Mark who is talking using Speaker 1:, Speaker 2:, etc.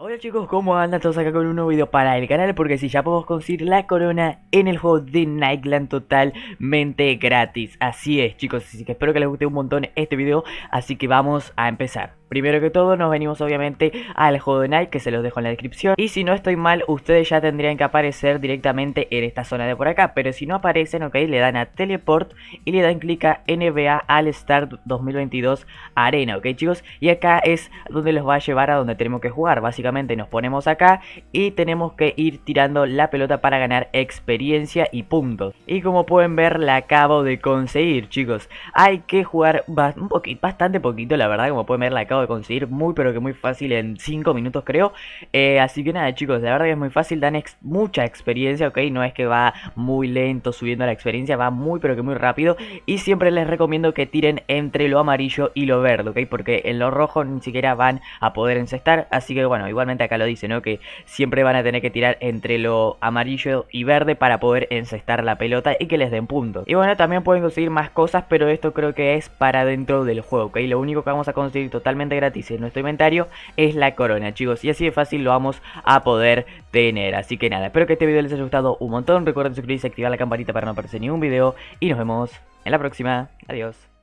Speaker 1: Hola chicos, ¿cómo andan? Todos acá con un nuevo video para el canal porque si ya podemos conseguir la corona en el juego de Nightland totalmente gratis Así es chicos, así que espero que les guste un montón este video, así que vamos a empezar Primero que todo nos venimos obviamente al de Nike que se los dejo en la descripción y si no estoy mal ustedes ya tendrían que aparecer directamente en esta zona de por acá pero si no aparecen ok le dan a teleport y le dan clic a NBA All Star 2022 Arena ok chicos y acá es donde los va a llevar a donde tenemos que jugar básicamente nos ponemos acá y tenemos que ir tirando la pelota para ganar experiencia y puntos y como pueden ver la acabo de conseguir chicos hay que jugar bastante poquito la verdad como pueden ver la acabo de conseguir muy pero que muy fácil en 5 minutos creo. Eh, así que nada chicos, la verdad que es muy fácil, dan mucha experiencia, ok, no es que va muy lento subiendo la experiencia, va muy pero que muy rápido. Y siempre les recomiendo que tiren entre lo amarillo y lo verde, ok, porque en lo rojo ni siquiera van a poder encestar. Así que bueno, igualmente acá lo dice, ¿no? Que siempre van a tener que tirar entre lo amarillo y verde para poder encestar la pelota y que les den puntos. Y bueno, también pueden conseguir más cosas, pero esto creo que es para dentro del juego, ok, lo único que vamos a conseguir totalmente gratis en nuestro inventario es la corona, chicos. Y así de fácil lo vamos a poder tener. Así que nada, espero que este video les haya gustado un montón. Recuerden suscribirse, activar la campanita para no perderse ningún video. Y nos vemos en la próxima. Adiós.